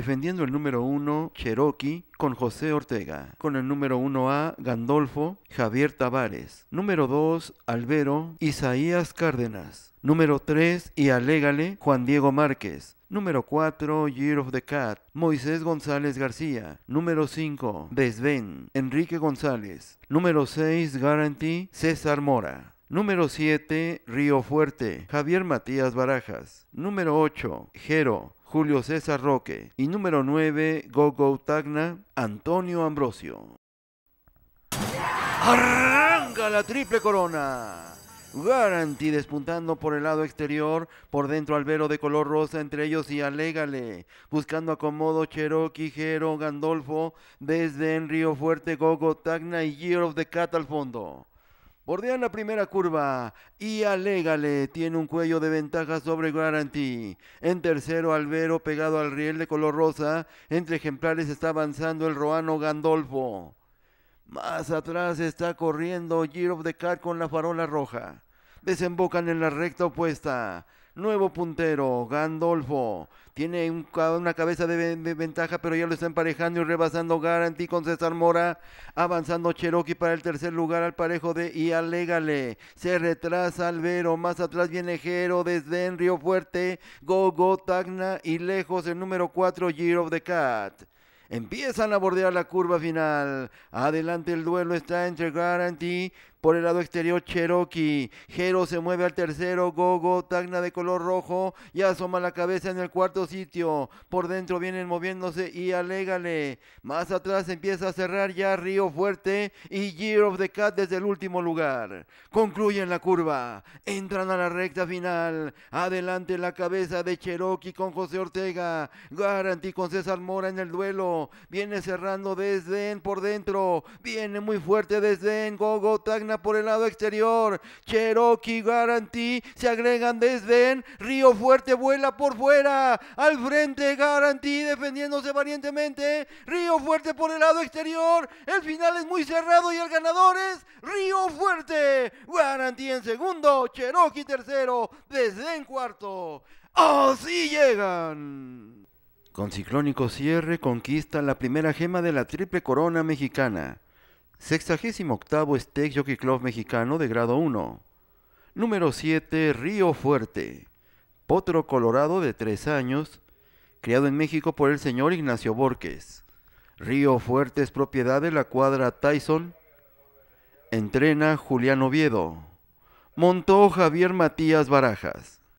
defendiendo el número 1 Cherokee con José Ortega, con el número 1A Gandolfo Javier Tavares, número 2 Albero Isaías Cárdenas, número 3 y alégale Juan Diego Márquez, Número 4, Year of the Cat, Moisés González García. Número 5, Desven, Enrique González. Número 6, Guarantee, César Mora. Número 7, Río Fuerte, Javier Matías Barajas. Número 8, Jero, Julio César Roque. Y número 9, Gogo Tagna, Antonio Ambrosio. ¡Arranca la triple corona! Guarantee despuntando por el lado exterior, por dentro Albero de color rosa entre ellos y Alégale, buscando acomodo Cherokee, Jero, Gandolfo, desde en Río Fuerte, Gogo, Tacna y Year of the Cat al fondo. Bordean la primera curva y Alégale tiene un cuello de ventaja sobre Guarantee. En tercero, Albero pegado al riel de color rosa. Entre ejemplares está avanzando el Roano Gandolfo. Más atrás está corriendo Giro de Cart Car con la farola roja. Desembocan en la recta opuesta. Nuevo puntero, Gandolfo. Tiene una cabeza de, ventaja, pero ya lo está emparejando y rebasando Garantí con César Mora. Avanzando Cherokee para el tercer lugar al parejo de y Se retrasa Alvero, Más atrás viene Jero desde en Río Fuerte. Go Go Tacna y lejos el número 4 Year of the Cat. Empiezan a bordear la curva final. Adelante el duelo está entre Guarantee por el lado exterior Cherokee. Jero se mueve al tercero, Gogo, Tagna de color rojo y asoma la cabeza en el cuarto sitio. Por dentro vienen moviéndose y alégale. Más atrás empieza a cerrar ya Río Fuerte y Year of the Cat desde el último lugar. Concluyen la curva, entran a la recta final. Adelante la cabeza de Cherokee con José Ortega. Guarantee con César Mora en el duelo. Viene cerrando Desdén por dentro. Viene muy fuerte Desdén. Gogo Tagna por el lado exterior. Cherokee Garantí. Se agregan en Río Fuerte vuela por fuera. Al frente Garantí defendiéndose valientemente. Río Fuerte por el lado exterior. El final es muy cerrado y el ganador es Río Fuerte. Garantí en segundo. Cherokee tercero. Desdén cuarto. ¡Oh, sí llegan! Con ciclónico cierre conquista la primera gema de la triple corona mexicana. 68 Steak Jockey Club mexicano de grado 1. Número 7 Río Fuerte. Potro Colorado de 3 años. Criado en México por el señor Ignacio Borges. Río Fuerte es propiedad de la cuadra Tyson. Entrena Julián Oviedo. Montó Javier Matías Barajas.